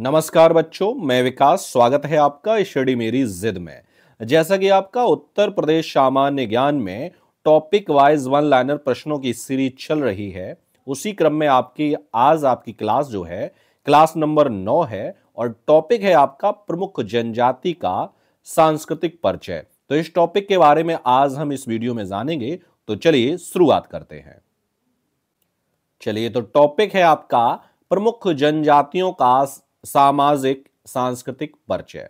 नमस्कार बच्चों मैं विकास स्वागत है आपका स्टडी मेरी जिद में जैसा कि आपका उत्तर प्रदेश सामान्य ज्ञान में टॉपिक वाइज वन लाइनर प्रश्नों की सीरीज चल रही है उसी क्रम में आपकी आज आपकी क्लास जो है क्लास नंबर नौ है और टॉपिक है आपका प्रमुख जनजाति का सांस्कृतिक परिचय तो इस टॉपिक के बारे में आज हम इस वीडियो में जानेंगे तो चलिए शुरुआत करते हैं चलिए तो टॉपिक है आपका प्रमुख जनजातियों का सामाजिक सांस्कृतिक परिचय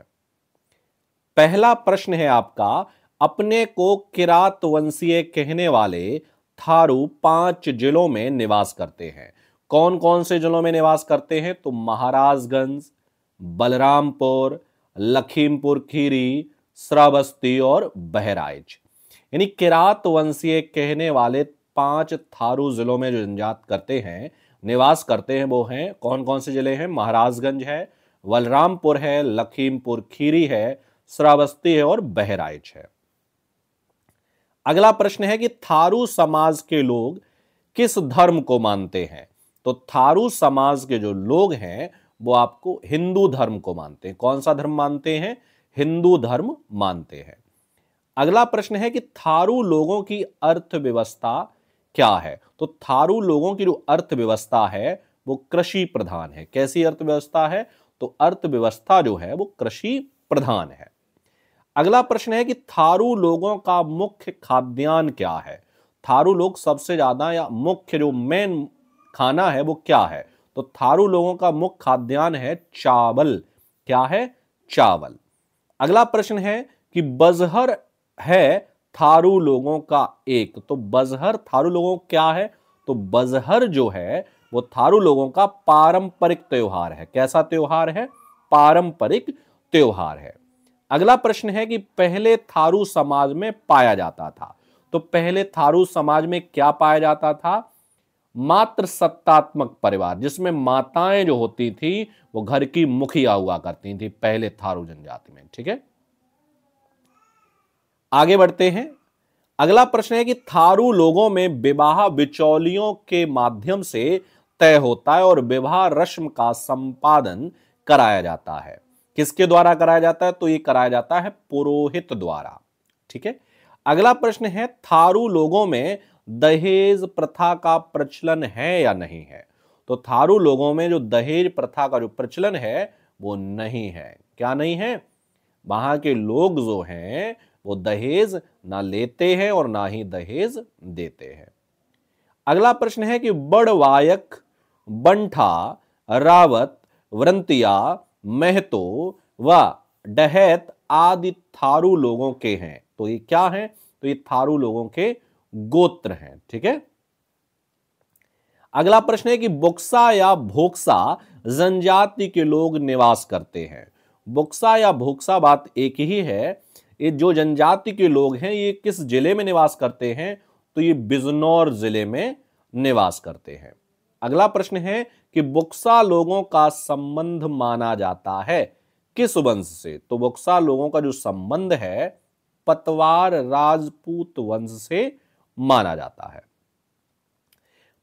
पहला प्रश्न है आपका अपने को किरात वंशीय कहने वाले थारू पांच जिलों में निवास करते हैं कौन कौन से जिलों में निवास करते हैं तो महाराजगंज बलरामपुर लखीमपुर खीरी श्रावस्ती और बहराइच यानी किरात वंशीय कहने वाले पांच थारू जिलों में जो जनजात करते हैं निवास करते हैं वो हैं कौन कौन से जिले हैं महाराजगंज है बलरामपुर है लखीमपुर खीरी है श्रावस्ती है और बहराइच है अगला प्रश्न है कि थारू समाज के लोग किस धर्म को मानते हैं तो थारू समाज के जो लोग हैं वो आपको हिंदू धर्म को मानते हैं कौन सा धर्म मानते हैं हिंदू धर्म मानते हैं अगला प्रश्न है कि थारू लोगों की अर्थव्यवस्था क्या है तो थारू लोगों की जो अर्थव्यवस्था है वो कृषि प्रधान है कैसी अर्थव्यवस्था है तो अर्थव्यवस्था जो है वो कृषि प्रधान है अगला प्रश्न है कि थारू लोगों का मुख्य खाद्यान्न क्या है थारू लोग सबसे ज्यादा या मुख्य जो मेन खाना है वो क्या है तो थारू लोगों का मुख्य खाद्यान्न है चावल क्या है चावल अगला प्रश्न है कि बजहर है थारू लोगों का एक तो बजहर थारू लोगों क्या है तो बजहर जो है वो थारू लोगों का पारंपरिक त्यौहार है कैसा त्यौहार है पारंपरिक त्यौहार है अगला प्रश्न है कि पहले थारू समाज में पाया जाता था तो पहले थारू समाज में क्या पाया जाता था मात्र सत्तात्मक परिवार जिसमें माताएं जो होती थी वो घर की मुखिया हुआ करती थी पहले थारू जनजाति में ठीक है आगे बढ़ते हैं अगला प्रश्न है कि थारू लोगों में विवाह बिचौलियों के माध्यम से तय होता है और विवाह रश्म का संपादन कराया जाता है किसके द्वारा कराया जाता है तो ये कराया जाता है पुरोहित द्वारा ठीक है अगला प्रश्न है थारू लोगों में दहेज प्रथा का प्रचलन है या नहीं है तो थारू लोगों में जो दहेज प्रथा का जो प्रचलन है वो नहीं है क्या नहीं है वहां के लोग जो हैं वो दहेज ना लेते हैं और ना ही दहेज देते हैं अगला प्रश्न है कि बड़वायक बंठा रावत व्रंतिया महतो व डहत आदि थारू लोगों के हैं तो ये क्या है तो ये थारू लोगों के गोत्र हैं ठीक है अगला प्रश्न है कि बुक्सा या भोक्सा जनजाति के लोग निवास करते हैं बुक्सा या भोक्सा बात एक ही है ये जो जनजाति के लोग हैं ये किस जिले में निवास करते हैं तो ये बिजनौर जिले में निवास करते हैं अगला प्रश्न है कि बुक्सा लोगों का संबंध माना जाता है किस वंश से तो बुक्सा लोगों का जो संबंध है पतवार राजपूत वंश से माना जाता है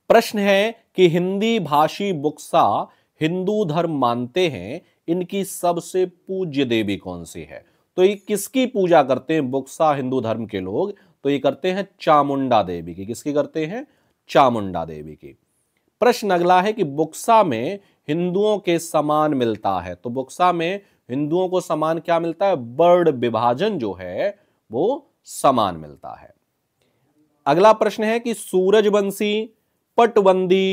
प्रश्न है कि हिंदी भाषी बुक्सा हिंदू धर्म मानते हैं इनकी सबसे पूज्य देवी कौन सी है तो ये किसकी पूजा करते हैं बुक्सा हिंदू धर्म के लोग तो ये करते हैं चामुंडा देवी की किसकी करते हैं चामुंडा देवी की प्रश्न अगला है कि बुक्सा में हिंदुओं के समान मिलता है तो बुक्सा में हिंदुओं को समान क्या मिलता है बर्ड विभाजन जो है वो समान मिलता है अगला प्रश्न है कि सूरजवंशी पटवंदी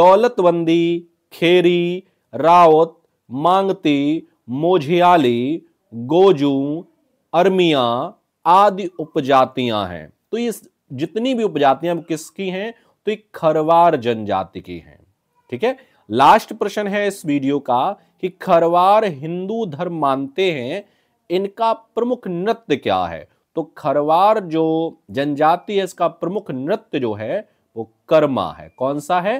दौलतवंदी खेरी रावत मांगती मोझियाली गोजू अर्मिया आदि उपजातियां हैं तो ये जितनी भी उपजातियां किसकी हैं तो ये खरवार जनजाति की हैं ठीक है लास्ट प्रश्न है इस वीडियो का कि खरवार हिंदू धर्म मानते हैं इनका प्रमुख नृत्य क्या है तो खरवार जो जनजाति है इसका प्रमुख नृत्य जो है वो कर्मा है कौन सा है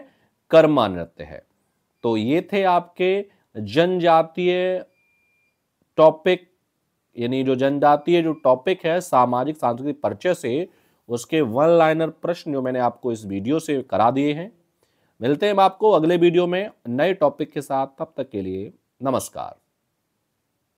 कर्मा नृत्य है तो ये थे आपके जनजातीय टॉपिक यानी जो जनजातीय जो टॉपिक है सामाजिक सांस्कृतिक परिचय से उसके वन लाइनर प्रश्न जो मैंने आपको इस वीडियो से करा दिए हैं मिलते हैं आपको अगले वीडियो में नए टॉपिक के साथ तब तक के लिए नमस्कार